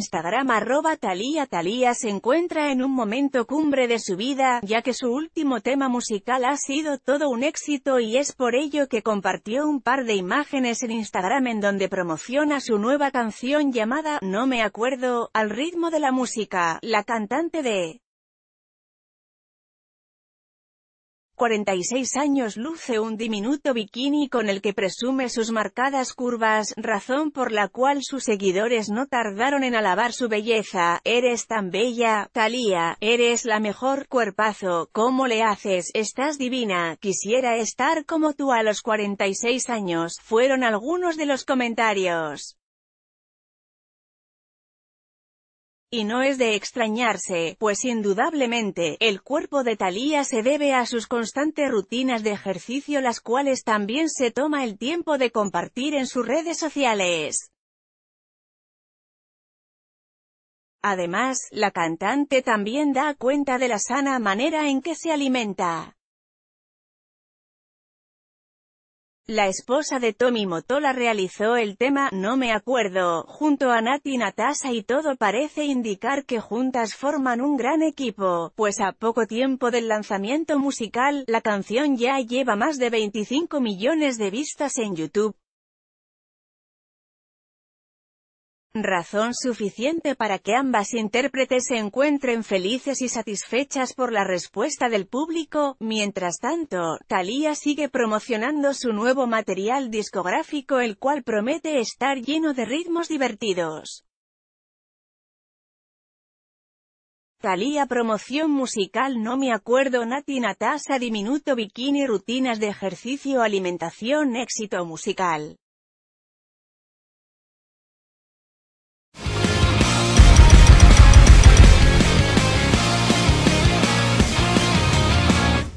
Instagram arroba talía talía se encuentra en un momento cumbre de su vida, ya que su último tema musical ha sido todo un éxito y es por ello que compartió un par de imágenes en Instagram en donde promociona su nueva canción llamada No me acuerdo, al ritmo de la música, la cantante de 46 años luce un diminuto bikini con el que presume sus marcadas curvas, razón por la cual sus seguidores no tardaron en alabar su belleza, eres tan bella, Talía, eres la mejor, cuerpazo, ¿cómo le haces? Estás divina, quisiera estar como tú a los 46 años, fueron algunos de los comentarios. Y no es de extrañarse, pues indudablemente, el cuerpo de Thalía se debe a sus constantes rutinas de ejercicio las cuales también se toma el tiempo de compartir en sus redes sociales. Además, la cantante también da cuenta de la sana manera en que se alimenta. La esposa de Tommy Motola realizó el tema No me acuerdo, junto a Nati Natasa y todo parece indicar que juntas forman un gran equipo, pues a poco tiempo del lanzamiento musical, la canción ya lleva más de 25 millones de vistas en YouTube. razón suficiente para que ambas intérpretes se encuentren felices y satisfechas por la respuesta del público. Mientras tanto, Thalía sigue promocionando su nuevo material discográfico el cual promete estar lleno de ritmos divertidos. Thalía promoción musical No me acuerdo Nati Natasa Diminuto Bikini Rutinas de ejercicio Alimentación Éxito musical